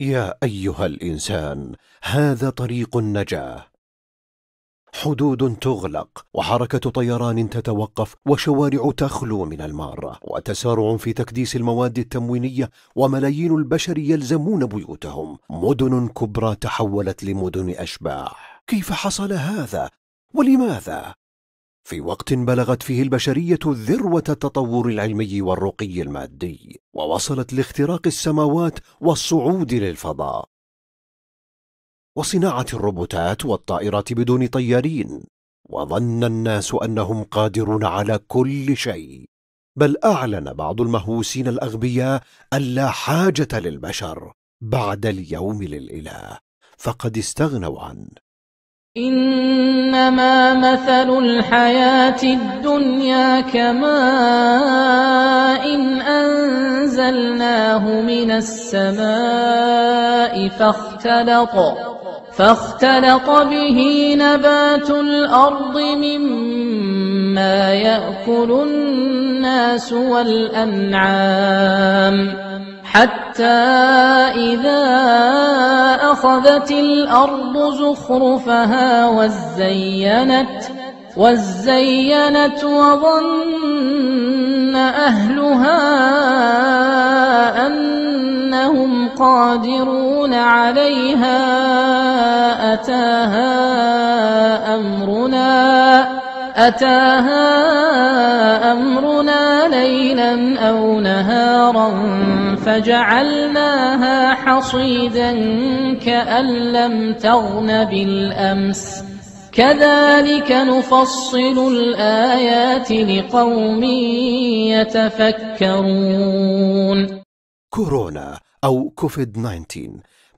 يا ايها الانسان هذا طريق النجاه حدود تغلق وحركه طيران تتوقف وشوارع تخلو من الماره وتسارع في تكديس المواد التموينيه وملايين البشر يلزمون بيوتهم مدن كبرى تحولت لمدن اشباح كيف حصل هذا ولماذا في وقت بلغت فيه البشرية ذروة التطور العلمي والرقي المادي، ووصلت لاختراق السماوات والصعود للفضاء. وصناعة الروبوتات والطائرات بدون طيارين، وظن الناس أنهم قادرون على كل شيء. بل أعلن بعض المهووسين الأغبياء ألا حاجة للبشر بعد اليوم للإله، فقد استغنوا عنه. إنما مثل الحياة الدنيا كماء إن أنزلناه من السماء فاختلط فاختلط به نبات الأرض مما يأكل الناس والأنعام حتى إذا أخذت الأرض زخرفها وزينت وزينت وظن أهلها أنهم قادرون عليها أتاها أمرنا أتاها فجعلناها حصيدا كأن لم تغن بالأمس كذلك نفصل الآيات لقوم يتفكرون كورونا أو كوفيد 19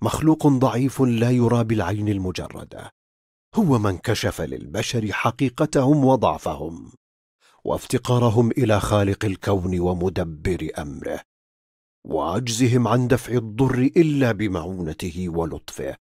مخلوق ضعيف لا يرى بالعين المجردة هو من كشف للبشر حقيقتهم وضعفهم وافتقارهم إلى خالق الكون ومدبر أمره وعجزهم عن دفع الضر الا بمعونته ولطفه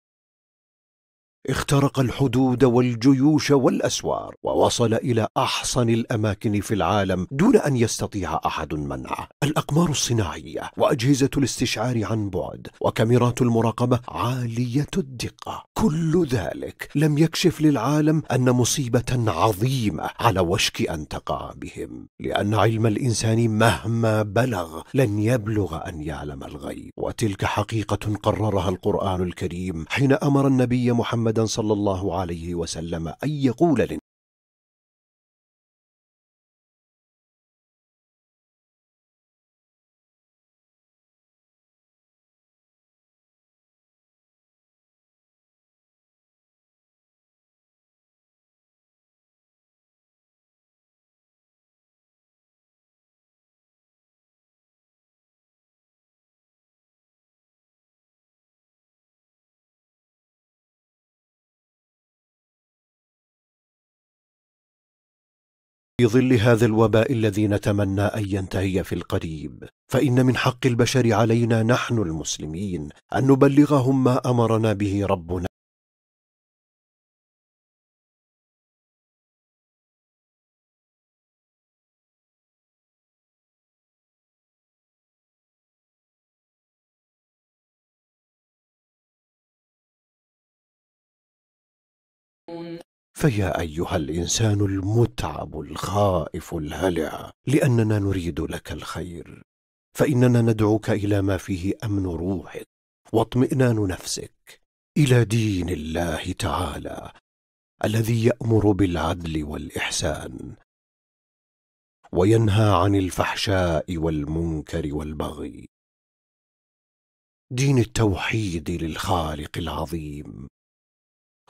اخترق الحدود والجيوش والاسوار ووصل الى احسن الاماكن في العالم دون ان يستطيع احد منعه الاقمار الصناعيه واجهزه الاستشعار عن بعد وكاميرات المراقبه عاليه الدقه كل ذلك لم يكشف للعالم ان مصيبه عظيمه على وشك ان تقع بهم لان علم الانسان مهما بلغ لن يبلغ ان يعلم الغيب وتلك حقيقه قررها القران الكريم حين امر النبي محمد محمدا صلى الله عليه وسلم أن يقول في ظل هذا الوباء الذي نتمنى ان ينتهي في القريب فان من حق البشر علينا نحن المسلمين ان نبلغهم ما امرنا به ربنا فيا ايها الانسان المتعب الخائف الهلع لاننا نريد لك الخير فاننا ندعوك الى ما فيه امن روحك واطمئنان نفسك الى دين الله تعالى الذي يامر بالعدل والاحسان وينهى عن الفحشاء والمنكر والبغي دين التوحيد للخالق العظيم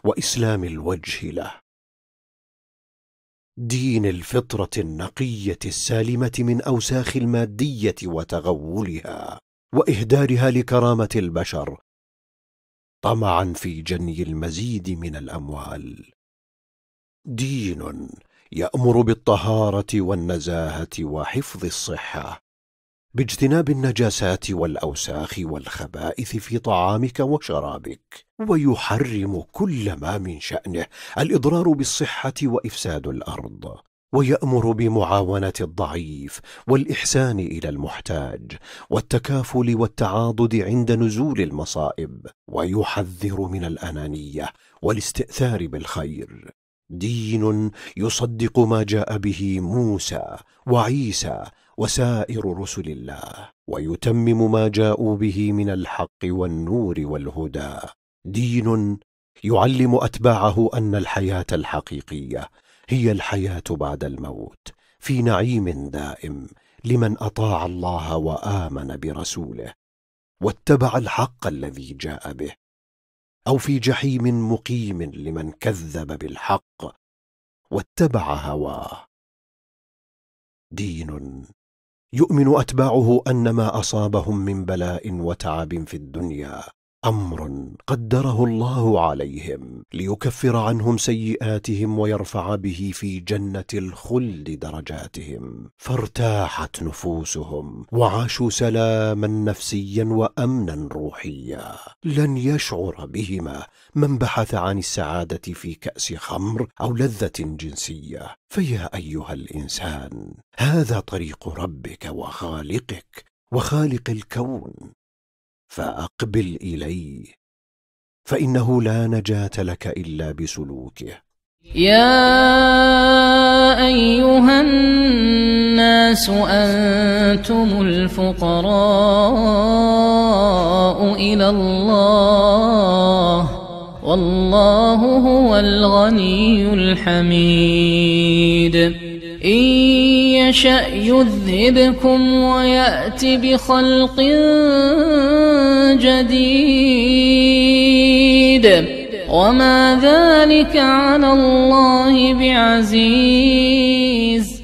واسلام الوجه له دين الفطره النقيه السالمه من اوساخ الماديه وتغولها واهدارها لكرامه البشر طمعا في جني المزيد من الاموال دين يامر بالطهاره والنزاهه وحفظ الصحه باجتناب النجاسات والاوساخ والخبائث في طعامك وشرابك ويحرم كل ما من شانه الاضرار بالصحه وافساد الارض ويامر بمعاونه الضعيف والاحسان الى المحتاج والتكافل والتعاضد عند نزول المصائب ويحذر من الانانيه والاستئثار بالخير دين يصدق ما جاء به موسى وعيسى وسائر رسل الله ويتمم ما جاءوا به من الحق والنور والهدى دين يعلم اتباعه ان الحياه الحقيقيه هي الحياه بعد الموت في نعيم دائم لمن اطاع الله وامن برسوله واتبع الحق الذي جاء به او في جحيم مقيم لمن كذب بالحق واتبع هواه دين يؤمن أتباعه أن ما أصابهم من بلاء وتعب في الدنيا امر قدره الله عليهم ليكفر عنهم سيئاتهم ويرفع به في جنه الخلد درجاتهم فارتاحت نفوسهم وعاشوا سلاما نفسيا وامنا روحيا لن يشعر بهما من بحث عن السعاده في كاس خمر او لذه جنسيه فيا ايها الانسان هذا طريق ربك وخالقك وخالق الكون فاقبل اليه فانه لا نجاه لك الا بسلوكه يا ايها الناس انتم الفقراء الى الله والله هو الغني الحميد إن يشأ يذهبكم وَيَأْتِ بخلق جديد وما ذلك على الله بعزيز